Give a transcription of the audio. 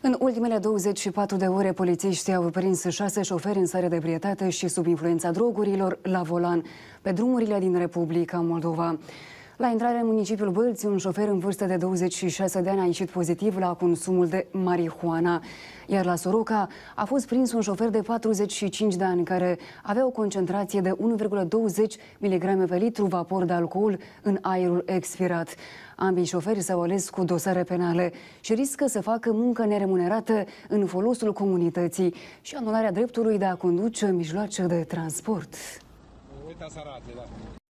În ultimele 24 de ore, polițiștii au prins șase șoferi în stare de prietate și sub influența drogurilor la volan pe drumurile din Republica Moldova. La intrare în municipiul Bălți, un șofer în vârstă de 26 de ani a ieșit pozitiv la consumul de marihuana, iar la Soroca a fost prins un șofer de 45 de ani care avea o concentrație de 1,20 mg pe litru vapor de alcool în aerul expirat. Ambii șoferi s-au ales cu dosare penale și riscă să facă muncă neremunerată în folosul comunității și anularea dreptului de a conduce mijloace de transport. să arate, da.